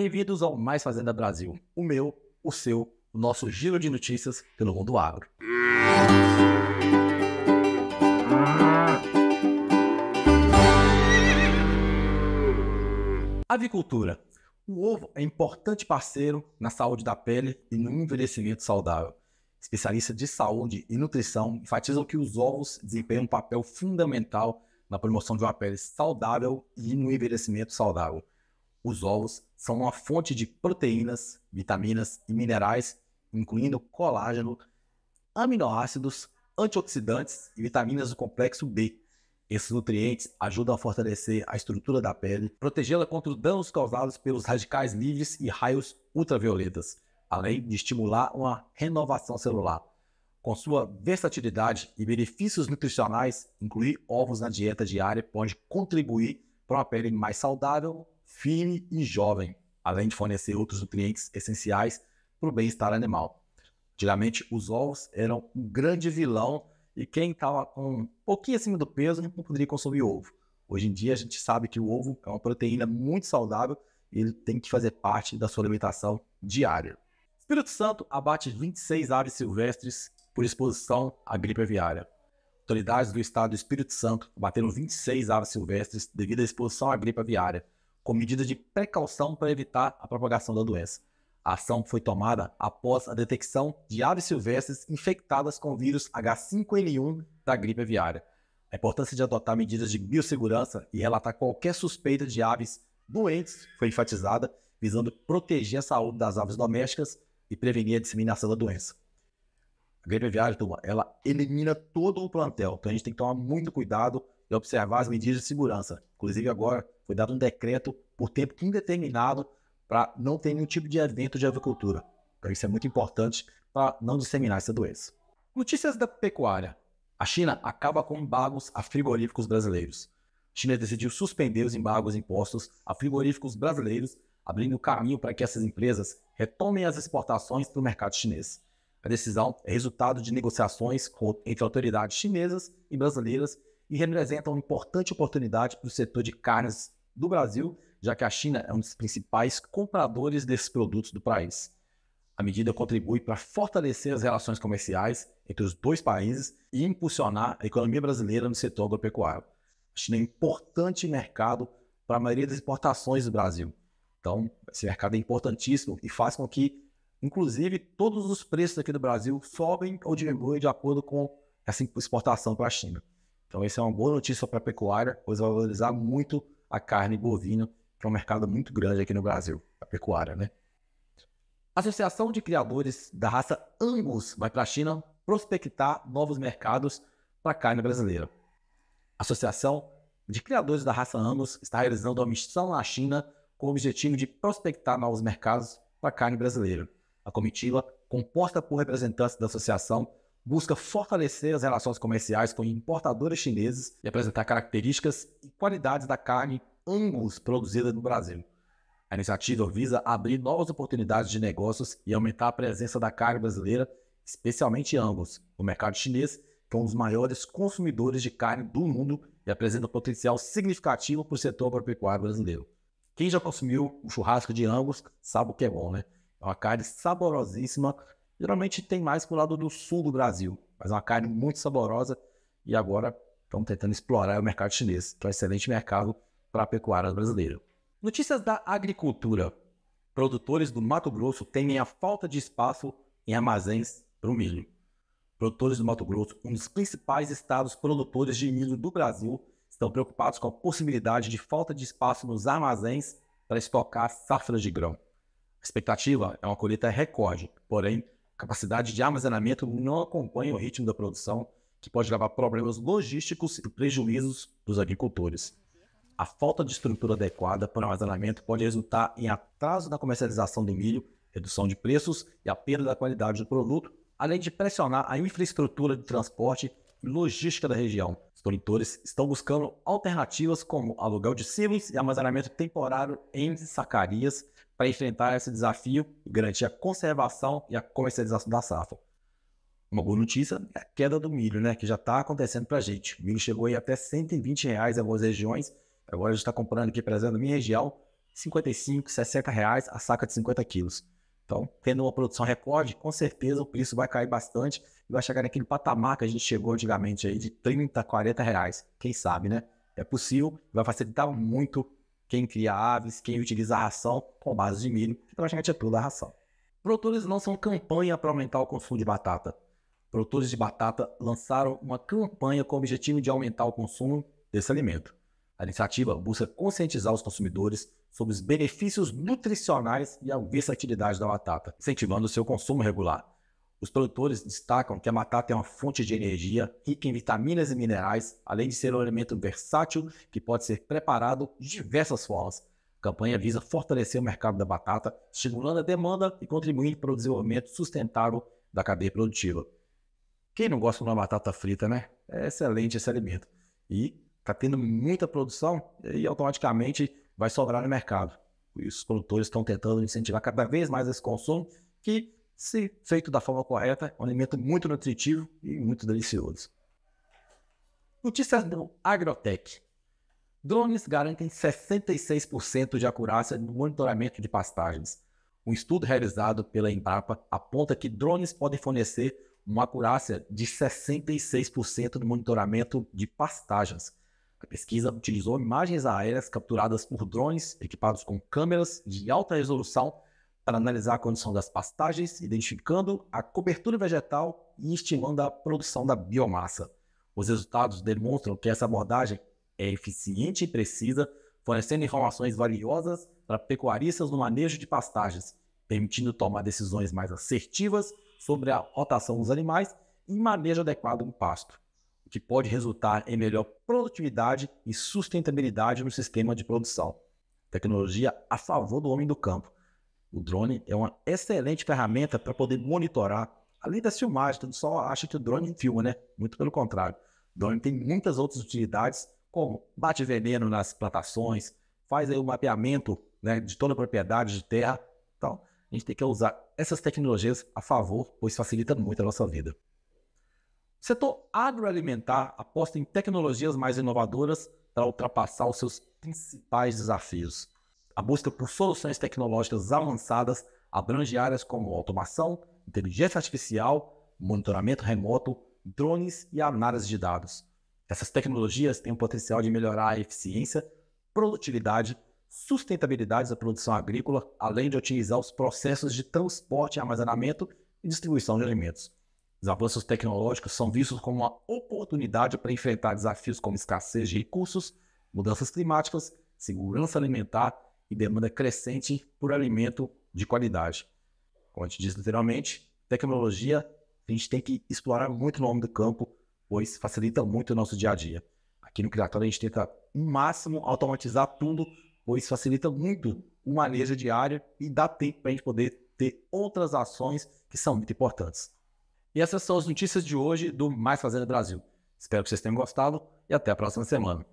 Bem-vindos ao Mais Fazenda Brasil, o meu, o seu, o nosso giro de notícias pelo mundo agro. Avicultura. O ovo é importante parceiro na saúde da pele e no envelhecimento saudável. Especialistas de saúde e nutrição enfatizam que os ovos desempenham um papel fundamental na promoção de uma pele saudável e no envelhecimento saudável. Os ovos são uma fonte de proteínas, vitaminas e minerais, incluindo colágeno, aminoácidos, antioxidantes e vitaminas do complexo B. Esses nutrientes ajudam a fortalecer a estrutura da pele, protegê-la contra os danos causados pelos radicais livres e raios ultravioletas, além de estimular uma renovação celular. Com sua versatilidade e benefícios nutricionais, incluir ovos na dieta diária pode contribuir para uma pele mais saudável firme e jovem, além de fornecer outros nutrientes essenciais para o bem-estar animal. Antigamente, os ovos eram um grande vilão e quem estava com um pouquinho acima do peso não poderia consumir ovo. Hoje em dia, a gente sabe que o ovo é uma proteína muito saudável e ele tem que fazer parte da sua alimentação diária. Espírito Santo abate 26 aves silvestres por exposição à gripe aviária. Autoridades do estado do Espírito Santo abateram 26 aves silvestres devido à exposição à gripe aviária com medidas de precaução para evitar a propagação da doença. A ação foi tomada após a detecção de aves silvestres infectadas com o vírus H5N1 da gripe aviária. A importância de adotar medidas de biossegurança e relatar qualquer suspeita de aves doentes foi enfatizada, visando proteger a saúde das aves domésticas e prevenir a disseminação da doença. A gripe aviária, turma, ela elimina todo o plantel, então a gente tem que tomar muito cuidado e observar as medidas de segurança. Inclusive, agora foi dado um decreto por tempo indeterminado para não ter nenhum tipo de evento de avicultura. Então, isso é muito importante para não disseminar essa doença. Notícias da pecuária. A China acaba com embargos a frigoríficos brasileiros. A China decidiu suspender os embargos impostos a frigoríficos brasileiros, abrindo caminho para que essas empresas retomem as exportações para o mercado chinês. A decisão é resultado de negociações entre autoridades chinesas e brasileiras e representa uma importante oportunidade para o setor de carnes do Brasil, já que a China é um dos principais compradores desses produtos do país. A medida contribui para fortalecer as relações comerciais entre os dois países e impulsionar a economia brasileira no setor agropecuário. A China é um importante mercado para a maioria das exportações do Brasil. Então, esse mercado é importantíssimo e faz com que, inclusive, todos os preços aqui do Brasil sobem ou diminuem de acordo com essa exportação para a China. Então, isso é uma boa notícia para a pecuária, pois vai valorizar muito a carne bovina, que é um mercado muito grande aqui no Brasil, a pecuária, né? A Associação de Criadores da raça Angus vai para a China prospectar novos mercados para a carne brasileira. A Associação de Criadores da raça Angus está realizando uma missão na China com o objetivo de prospectar novos mercados para a carne brasileira. A comitiva, composta por representantes da associação, busca fortalecer as relações comerciais com importadores chineses e apresentar características e qualidades da carne Angus produzida no Brasil. A iniciativa visa abrir novas oportunidades de negócios e aumentar a presença da carne brasileira, especialmente Angus, no mercado chinês, que é um dos maiores consumidores de carne do mundo e apresenta um potencial significativo para o setor agropecuário brasileiro. Quem já consumiu o churrasco de Angus sabe o que é bom, né? É uma carne saborosíssima Geralmente tem mais para o lado do sul do Brasil, mas é uma carne muito saborosa e agora estão tentando explorar o mercado chinês, que é um excelente mercado para a pecuária brasileira. Notícias da agricultura. Produtores do Mato Grosso temem a falta de espaço em armazéns para o milho. Produtores do Mato Grosso, um dos principais estados produtores de milho do Brasil, estão preocupados com a possibilidade de falta de espaço nos armazéns para estocar safras de grão. A expectativa é uma colheita recorde, porém capacidade de armazenamento não acompanha o ritmo da produção, que pode levar a problemas logísticos e prejuízos dos agricultores. A falta de estrutura adequada para o armazenamento pode resultar em atraso na comercialização do milho, redução de preços e a perda da qualidade do produto, além de pressionar a infraestrutura de transporte logística da região. Os produtores estão buscando alternativas como aluguel de silos e armazenamento temporário em sacarias para enfrentar esse desafio e garantir a conservação e a comercialização da safra. Uma boa notícia é a queda do milho, né, que já está acontecendo para a gente. O milho chegou aí até 120 reais em algumas regiões. Agora a gente está comprando aqui, por exemplo, na minha região, 55, 60 reais a saca de 50 quilos. Então, tendo uma produção recorde, com certeza o preço vai cair bastante e vai chegar naquele patamar que a gente chegou antigamente aí de 30, 40 reais. Quem sabe, né? É possível, vai facilitar muito quem cria aves, quem utiliza ração com base de milho, então vai chegar é toda a ração. Produtores lançam campanha para aumentar o consumo de batata. Produtores de batata lançaram uma campanha com o objetivo de aumentar o consumo desse alimento. A iniciativa busca conscientizar os consumidores sobre os benefícios nutricionais e a versatilidade da batata, incentivando o seu consumo regular. Os produtores destacam que a batata é uma fonte de energia rica em vitaminas e minerais, além de ser um alimento versátil que pode ser preparado de diversas formas. A campanha visa fortalecer o mercado da batata, estimulando a demanda e contribuindo para o desenvolvimento sustentável da cadeia produtiva. Quem não gosta de uma batata frita, né? É excelente esse alimento. E está tendo muita produção e automaticamente vai sobrar no mercado. E os produtores estão tentando incentivar cada vez mais esse consumo, que, se feito da forma correta, é um alimento muito nutritivo e muito delicioso. Notícias do Agrotech. Drones garantem 66% de acurácia no monitoramento de pastagens. Um estudo realizado pela Embrapa aponta que drones podem fornecer uma acurácia de 66% no monitoramento de pastagens, a pesquisa utilizou imagens aéreas capturadas por drones equipados com câmeras de alta resolução para analisar a condição das pastagens, identificando a cobertura vegetal e estimando a produção da biomassa. Os resultados demonstram que essa abordagem é eficiente e precisa, fornecendo informações valiosas para pecuaristas no manejo de pastagens, permitindo tomar decisões mais assertivas sobre a rotação dos animais e manejo adequado do pasto que pode resultar em melhor produtividade e sustentabilidade no sistema de produção. Tecnologia a favor do homem do campo. O drone é uma excelente ferramenta para poder monitorar, além das filmagens, todo só acha que o drone filma, né? Muito pelo contrário. O drone tem muitas outras utilidades, como bate veneno nas plantações, faz o mapeamento né, de toda a propriedade de terra. Então, a gente tem que usar essas tecnologias a favor, pois facilita muito a nossa vida. O setor agroalimentar aposta em tecnologias mais inovadoras para ultrapassar os seus principais desafios. A busca por soluções tecnológicas avançadas abrange áreas como automação, inteligência artificial, monitoramento remoto, drones e análise de dados. Essas tecnologias têm o potencial de melhorar a eficiência, produtividade, sustentabilidade da produção agrícola, além de otimizar os processos de transporte, armazenamento e distribuição de alimentos. Os avanços tecnológicos são vistos como uma oportunidade para enfrentar desafios como escassez de recursos, mudanças climáticas, segurança alimentar e demanda crescente por alimento de qualidade. Como a gente diz literalmente, tecnologia a gente tem que explorar muito no nome do campo, pois facilita muito o nosso dia a dia. Aqui no Criatório a gente tenta o máximo automatizar tudo, pois facilita muito o manejo diário e dá tempo para a gente poder ter outras ações que são muito importantes. E essas são as notícias de hoje do Mais Fazenda Brasil. Espero que vocês tenham gostado e até a próxima semana.